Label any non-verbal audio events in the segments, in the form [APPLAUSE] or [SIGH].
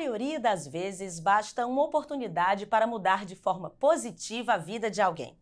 maioria das vezes, basta uma oportunidade para mudar de forma positiva a vida de alguém.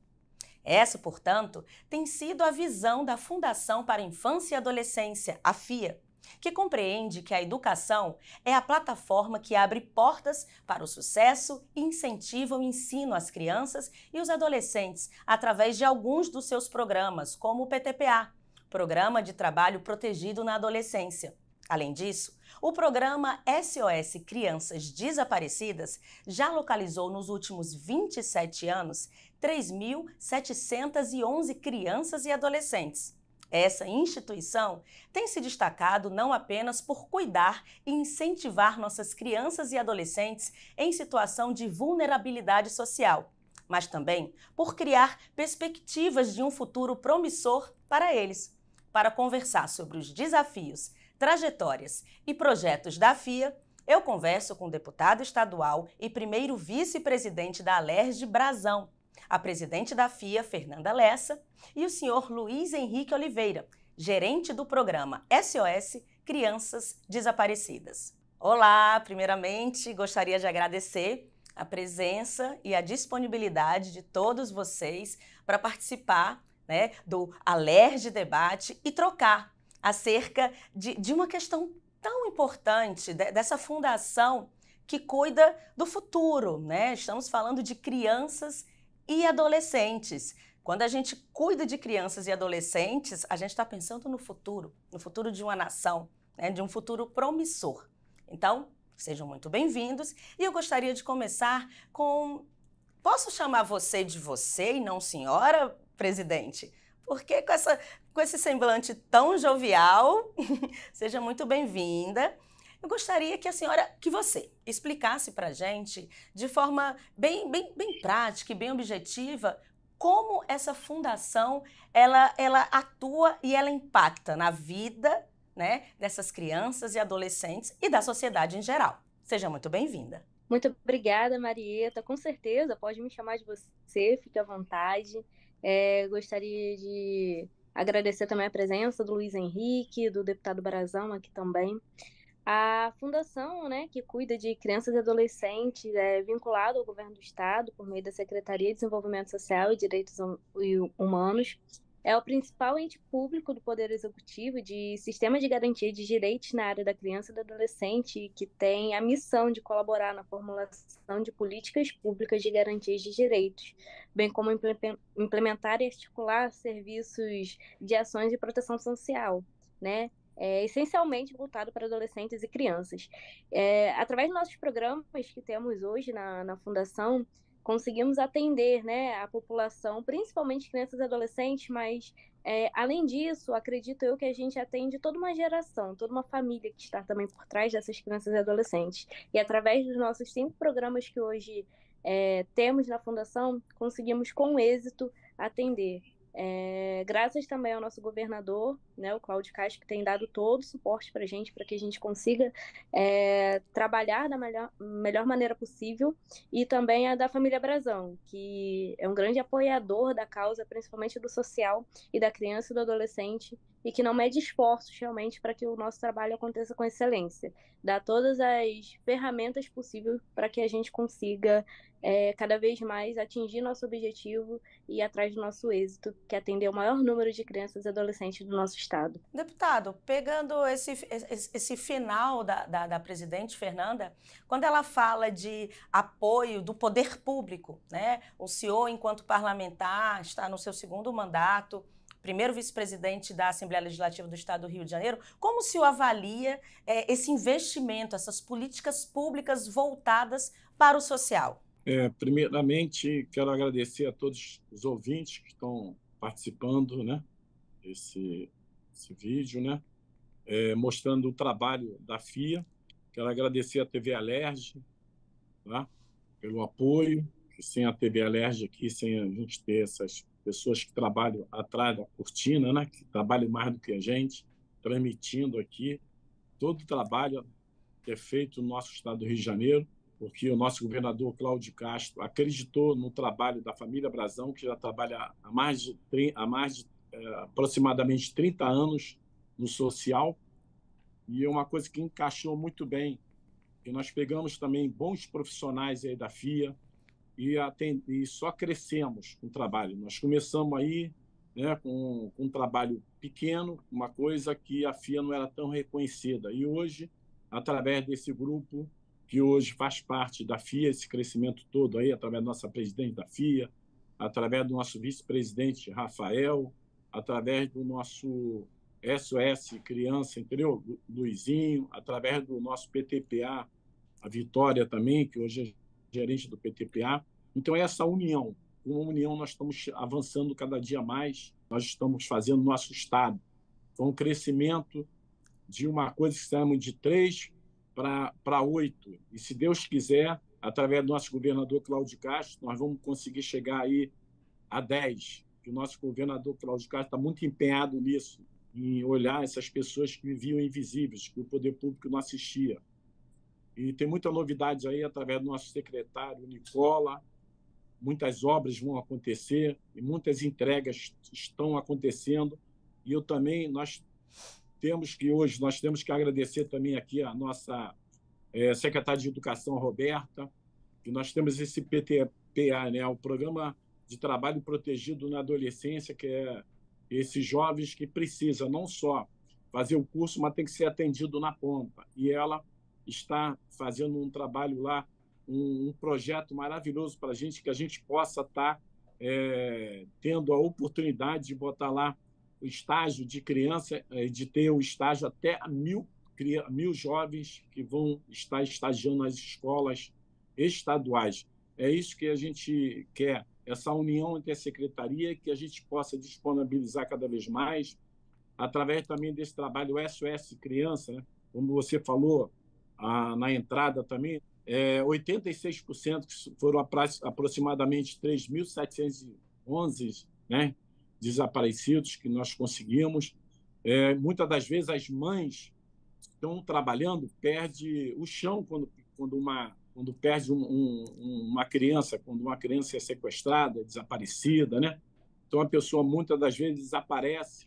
Essa, portanto, tem sido a visão da Fundação para a Infância e Adolescência, a FIA, que compreende que a educação é a plataforma que abre portas para o sucesso e incentiva o ensino às crianças e os adolescentes através de alguns dos seus programas, como o PTPA, Programa de Trabalho Protegido na Adolescência. Além disso, o programa SOS Crianças Desaparecidas já localizou nos últimos 27 anos 3.711 crianças e adolescentes. Essa instituição tem se destacado não apenas por cuidar e incentivar nossas crianças e adolescentes em situação de vulnerabilidade social, mas também por criar perspectivas de um futuro promissor para eles. Para conversar sobre os desafios trajetórias e projetos da FIA, eu converso com o deputado estadual e primeiro vice-presidente da Alerj Brasão, a presidente da FIA, Fernanda Lessa, e o senhor Luiz Henrique Oliveira, gerente do programa SOS Crianças Desaparecidas. Olá, primeiramente gostaria de agradecer a presença e a disponibilidade de todos vocês para participar né, do Alerj Debate e trocar acerca de, de uma questão tão importante, de, dessa fundação que cuida do futuro, né? Estamos falando de crianças e adolescentes. Quando a gente cuida de crianças e adolescentes, a gente está pensando no futuro, no futuro de uma nação, né? de um futuro promissor. Então, sejam muito bem-vindos e eu gostaria de começar com. Posso chamar você de você e não senhora, presidente? Por que com, essa, com esse semblante tão jovial? [LAUGHS] Seja muito bem-vinda. Eu gostaria que a senhora, que você, explicasse para a gente, de forma bem, bem, bem prática e bem objetiva, como essa fundação ela, ela atua e ela impacta na vida né, dessas crianças e adolescentes e da sociedade em geral. Seja muito bem-vinda. Muito obrigada, Marieta. Com certeza, pode me chamar de você, fique à vontade. É, gostaria de agradecer também a presença do Luiz Henrique, do deputado Barazão aqui também. A fundação, né, que cuida de crianças e adolescentes, é vinculada ao governo do estado por meio da Secretaria de Desenvolvimento Social e Direitos hum, Humanos, é o principal ente público do Poder Executivo de Sistema de Garantia de Direitos na área da criança e do adolescente, que tem a missão de colaborar na formulação de políticas públicas de garantias de direitos, bem como implementar e articular serviços de ações de proteção social, né? É, essencialmente voltado para adolescentes e crianças. É, através dos nossos programas que temos hoje na, na Fundação, conseguimos atender né, a população, principalmente crianças e adolescentes, mas é, além disso, acredito eu que a gente atende toda uma geração, toda uma família que está também por trás dessas crianças e adolescentes. E através dos nossos cinco programas que hoje é, temos na Fundação, conseguimos com êxito atender é, graças também ao nosso governador, né, o Cláudio Castro, que tem dado todo o suporte para a gente, para que a gente consiga é, trabalhar da melhor, melhor maneira possível, e também a da família Brazão, que é um grande apoiador da causa, principalmente do social e da criança e do adolescente, e que não mede esforços realmente para que o nosso trabalho aconteça com excelência. Dá todas as ferramentas possíveis para que a gente consiga é, cada vez mais atingir nosso objetivo e ir atrás do nosso êxito, que é atender o maior número de crianças e adolescentes do nosso estado. Deputado, pegando esse, esse, final da, da, da presidente Fernanda, quando ela fala de apoio do poder público, né? o senhor, enquanto parlamentar, está no seu segundo mandato primeiro vice-presidente da Assembleia Legislativa do Estado do Rio de Janeiro, como o avalia é, esse investimento, essas políticas públicas voltadas para o social? É, primeiramente, quero agradecer a todos os ouvintes que estão participando, né? Esse, esse vídeo, né? É, mostrando o trabalho da FIA. Quero agradecer à TV Alerj, tá? Pelo apoio, que sem a TV Alerj aqui, sem a gente ter essas pessoas que trabalham atrás da cortina, né? que trabalham mais do que a gente, transmitindo aqui todo o trabalho que é feito no nosso estado do Rio de Janeiro, porque o nosso governador Cláudio Castro acreditou no trabalho da família Brazão, que já trabalha há mais de, há mais de é, aproximadamente 30 anos no social, e é uma coisa que encaixou muito bem. E nós pegamos também bons profissionais aí da FIA, e, atend... e só crescemos com o trabalho. Nós começamos aí né, com, com um trabalho pequeno, uma coisa que a FIA não era tão reconhecida. E hoje, através desse grupo que hoje faz parte da FIA, esse crescimento todo aí, através da nossa presidente da FIA, através do nosso vice-presidente Rafael, através do nosso SOS Criança, interior Luizinho, através do nosso PTPA, a Vitória também, que hoje gerente do PTPA. Então, é essa união. Uma união, nós estamos avançando cada dia mais, nós estamos fazendo nosso Estado. Foi então, um crescimento de uma coisa que estamos de três para oito. E, se Deus quiser, através do nosso governador Cláudio Castro, nós vamos conseguir chegar aí a dez. Que o nosso governador Cláudio Castro está muito empenhado nisso, em olhar essas pessoas que viviam invisíveis, que o poder público não assistia. E tem muita novidade aí através do nosso secretário Nicola. Muitas obras vão acontecer e muitas entregas estão acontecendo. E eu também nós temos que hoje nós temos que agradecer também aqui a nossa é, secretária de Educação Roberta, que nós temos esse PTPA, né, o programa de trabalho protegido na adolescência, que é esses jovens que precisa não só fazer o curso, mas tem que ser atendido na ponta. E ela está fazendo um trabalho lá, um, um projeto maravilhoso para a gente, que a gente possa estar tá, é, tendo a oportunidade de botar lá o estágio de criança, é, de ter o estágio até mil, mil jovens que vão estar estagiando nas escolas estaduais. É isso que a gente quer, essa união entre a secretaria, que a gente possa disponibilizar cada vez mais, através também desse trabalho SOS Criança, né? como você falou, a, na entrada também, é, 86% foram aproximadamente 3.711 né, desaparecidos que nós conseguimos. É, muitas das vezes as mães estão trabalhando, perde o chão quando, quando uma quando perde um, um, uma criança, quando uma criança é sequestrada, é desaparecida, né? Então a pessoa muitas das vezes desaparece,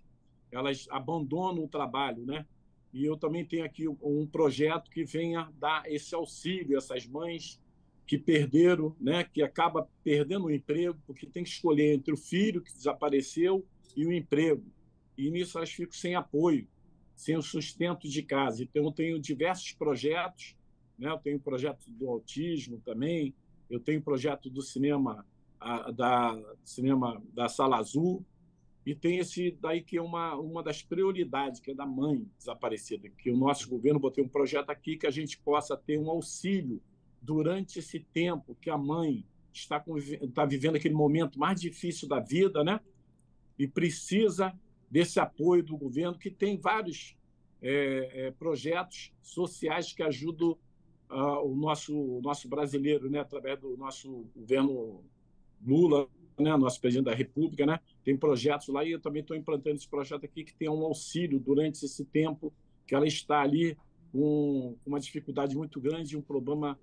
elas abandonam o trabalho, né? E eu também tenho aqui um projeto que venha dar esse auxílio a essas mães que perderam, né, que acaba perdendo o emprego, porque tem que escolher entre o filho que desapareceu e o emprego. E nisso elas ficam sem apoio, sem o sustento de casa. Então eu tenho diversos projetos, né, eu tenho projeto do autismo também, eu tenho projeto do cinema a, da cinema da Sala Azul, e tem esse daí que é uma, uma das prioridades, que é da mãe desaparecida, que o nosso governo botei um projeto aqui que a gente possa ter um auxílio durante esse tempo que a mãe está, com, está vivendo aquele momento mais difícil da vida, né? E precisa desse apoio do governo, que tem vários é, é, projetos sociais que ajudam uh, o, nosso, o nosso brasileiro, né? Através do nosso governo Lula, né, nosso presidente da República, né, tem projetos lá e eu também estou implantando esse projeto aqui que tem um auxílio durante esse tempo que ela está ali com uma dificuldade muito grande, um problema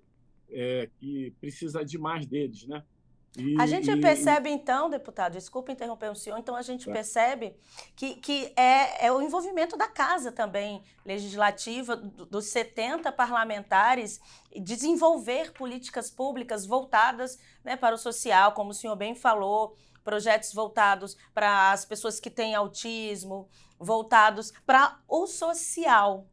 é, que precisa demais deles, né? E, a gente e, percebe, então, deputado, desculpa interromper o senhor, então a gente tá. percebe que, que é, é o envolvimento da casa também legislativa, do, dos 70 parlamentares, desenvolver políticas públicas voltadas né, para o social, como o senhor bem falou, projetos voltados para as pessoas que têm autismo, voltados para o social,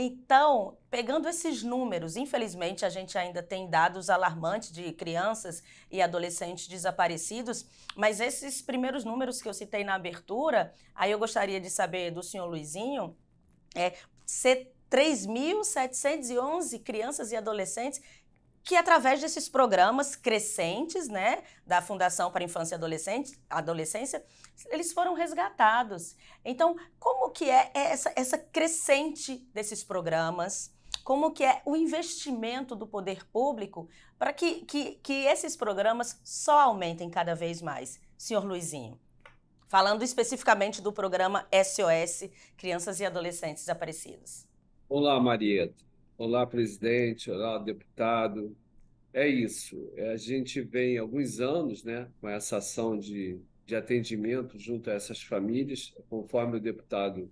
então, pegando esses números, infelizmente a gente ainda tem dados alarmantes de crianças e adolescentes desaparecidos, mas esses primeiros números que eu citei na abertura, aí eu gostaria de saber do senhor Luizinho, é, 3.711 crianças e adolescentes que através desses programas crescentes, né, da Fundação para Infância e Adolescente, Adolescência, eles foram resgatados. Então, como que é essa, essa crescente desses programas? Como que é o investimento do poder público para que, que, que esses programas só aumentem cada vez mais? Senhor Luizinho, falando especificamente do programa SOS Crianças e Adolescentes Aparecidos. Olá, Marieta. Olá, presidente. Olá, deputado. É isso. É, a gente vem alguns anos né, com essa ação de, de atendimento junto a essas famílias, conforme o deputado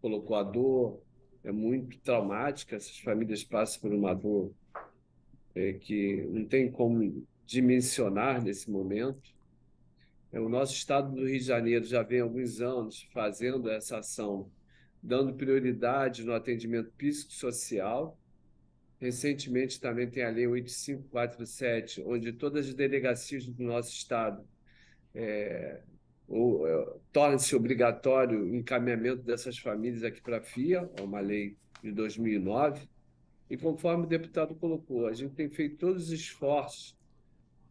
colocou a dor, é muito traumática, essas famílias passam por uma dor é, que não tem como dimensionar nesse momento. É, o nosso estado do Rio de Janeiro já vem há alguns anos fazendo essa ação, dando prioridade no atendimento psicossocial, Recentemente também tem a Lei 8547, onde todas as delegacias do nosso Estado é, é torna-se obrigatório o encaminhamento dessas famílias aqui para a FIA, é uma lei de 2009. E conforme o deputado colocou, a gente tem feito todos os esforços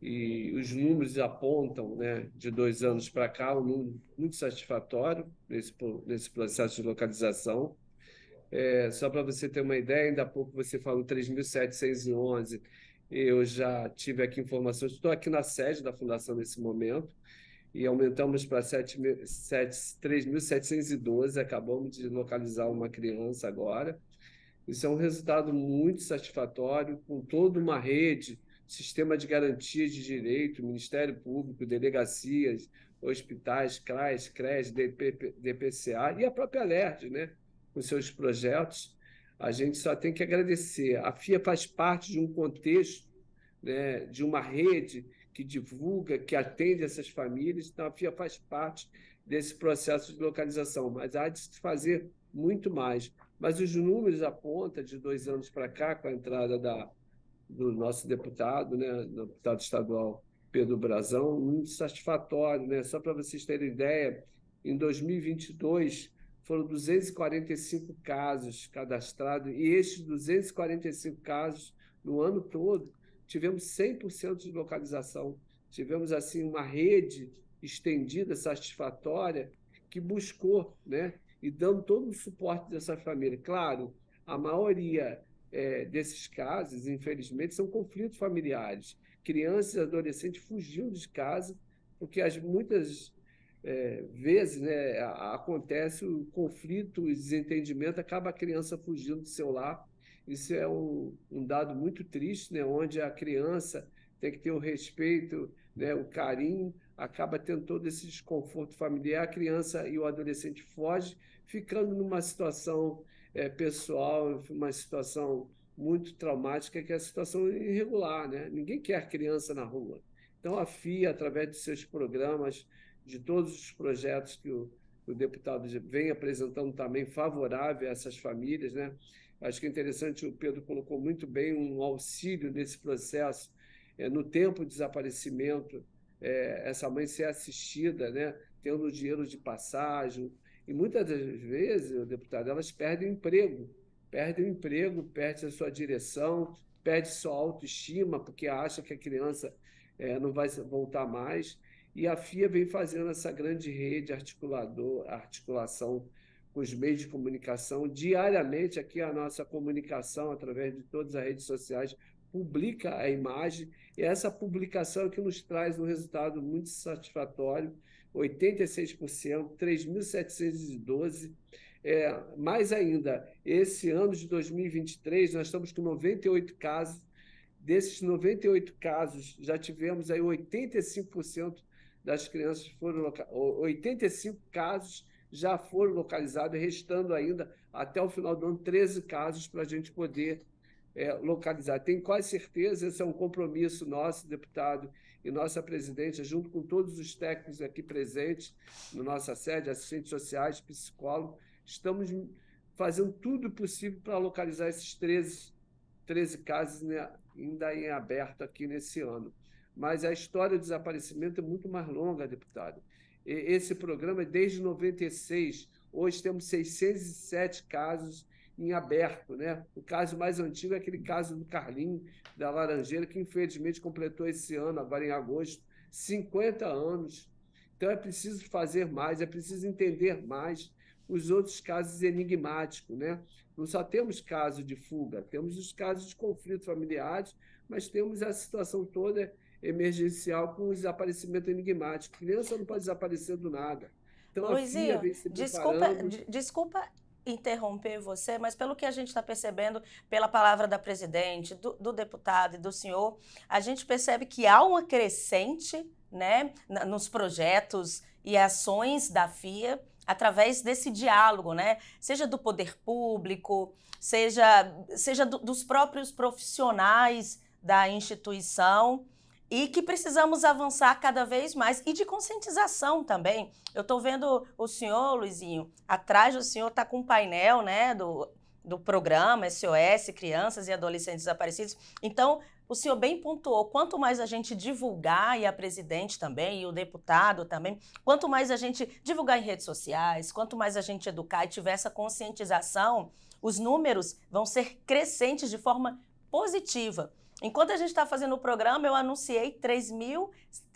e os números apontam, né, de dois anos para cá, um número muito satisfatório nesse, nesse processo de localização é, só para você ter uma ideia, ainda há pouco você falou 3.711. Eu já tive aqui informações, estou aqui na sede da Fundação nesse momento, e aumentamos para 3.712. Acabamos de localizar uma criança agora. Isso é um resultado muito satisfatório, com toda uma rede, sistema de garantia de direito, Ministério Público, delegacias, hospitais, CRAS, CRES, DP, DPCA e a própria LERD, né? com seus projetos. A gente só tem que agradecer. A FIA faz parte de um contexto, né, de uma rede que divulga, que atende essas famílias. Então, a FIA faz parte desse processo de localização, mas há de se fazer muito mais. Mas os números apontam, de dois anos para cá, com a entrada da, do nosso deputado, né, do deputado estadual Pedro Brazão, muito satisfatório. Né? Só para vocês terem ideia, em 2022, foram 245 casos cadastrados, e estes 245 casos, no ano todo, tivemos 100% de localização. Tivemos, assim, uma rede estendida, satisfatória, que buscou, né? E dando todo o suporte dessa família. Claro, a maioria é, desses casos, infelizmente, são conflitos familiares. Crianças e adolescentes fugiam de casa porque as muitas é, vezes né, acontece o conflito, o desentendimento, acaba a criança fugindo do seu lar. Isso é um, um dado muito triste, né, onde a criança tem que ter o respeito, né, o carinho, acaba tendo todo esse desconforto familiar, a criança e o adolescente foge, ficando numa situação é, pessoal, uma situação muito traumática, que é a situação irregular. Né? Ninguém quer criança na rua. Então, a FIA, através de seus programas, de todos os projetos que o, o deputado vem apresentando também favorável a essas famílias, né? Acho que é interessante, o Pedro colocou muito bem um auxílio nesse processo, é, no tempo de desaparecimento, é, essa mãe ser assistida, né? Tendo dinheiro de passagem. E muitas das vezes, deputado, elas perdem o emprego, perdem o emprego, perdem a sua direção, perdem sua autoestima, porque acha que a criança é, não vai voltar mais. E a FIA vem fazendo essa grande rede articulador, articulação com os meios de comunicação. Diariamente, aqui a nossa comunicação, através de todas as redes sociais, publica a imagem, e essa publicação é que nos traz um resultado muito satisfatório, 86%, 3.712. É, mais ainda, esse ano de 2023, nós estamos com 98 casos, desses 98 casos, já tivemos aí 85% das crianças foram 85 casos já foram localizados, restando ainda até o final do ano 13 casos para a gente poder é, localizar. Tenho quase certeza, esse é um compromisso nosso, deputado e nossa presidente, junto com todos os técnicos aqui presentes na nossa sede, assistentes sociais, psicólogos, estamos fazendo tudo possível para localizar esses 13, 13 casos né, ainda em aberto aqui nesse ano mas a história do desaparecimento é muito mais longa, deputado. E, esse programa é desde 96. Hoje temos 607 casos em aberto. Né? O caso mais antigo é aquele caso do Carlinho, da Laranjeira, que infelizmente completou esse ano, agora em agosto, 50 anos. Então é preciso fazer mais, é preciso entender mais os outros casos enigmáticos. Né? Não só temos casos de fuga, temos os casos de conflitos familiares, mas temos a situação toda emergencial com o desaparecimento enigmático. Criança não pode desaparecer do nada. Então, Luizinho, desculpa, desculpa interromper você, mas pelo que a gente está percebendo, pela palavra da presidente, do, do, deputado e do senhor, a gente percebe que há uma crescente né, nos projetos e ações da FIA através desse diálogo, né? Seja do poder público, seja, seja do, dos próprios profissionais da instituição e que precisamos avançar cada vez mais e de conscientização também. Eu estou vendo o senhor, Luizinho, atrás do senhor está com um painel né, do, do programa SOS Crianças e Adolescentes Desaparecidos. Então, o senhor bem pontuou, quanto mais a gente divulgar, e a presidente também, e o deputado também, quanto mais a gente divulgar em redes sociais, quanto mais a gente educar e tiver essa conscientização, os números vão ser crescentes de forma positiva. Enquanto a gente está fazendo o programa, eu anunciei 3 mil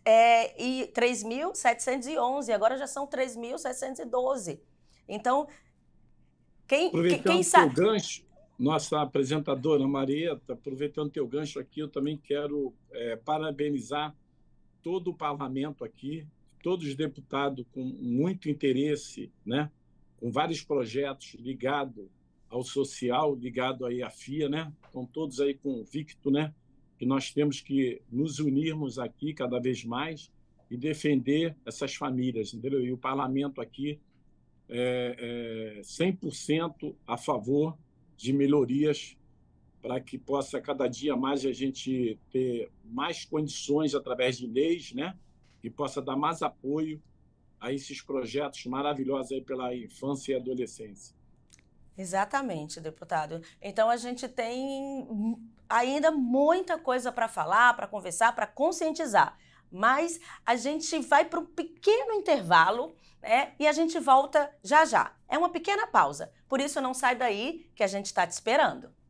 é, e 3.711, agora já são 3.712. Então, quem, aproveitando quem sabe. Teu gancho, nossa apresentadora Marieta, aproveitando teu gancho aqui, eu também quero é, parabenizar todo o parlamento aqui, todos os deputados com muito interesse, né, com vários projetos ligados ao social ligado aí à FIA, né? Estão todos aí convicto, né? Que nós temos que nos unirmos aqui cada vez mais e defender essas famílias, entendeu? E o parlamento aqui é, é 100% a favor de melhorias para que possa cada dia mais a gente ter mais condições através de leis, né? Que possa dar mais apoio a esses projetos maravilhosos aí pela infância e adolescência. Exatamente, deputado. Então a gente tem ainda muita coisa para falar, para conversar, para conscientizar. Mas a gente vai para um pequeno intervalo né? e a gente volta já já. É uma pequena pausa. Por isso, não sai daí que a gente está te esperando.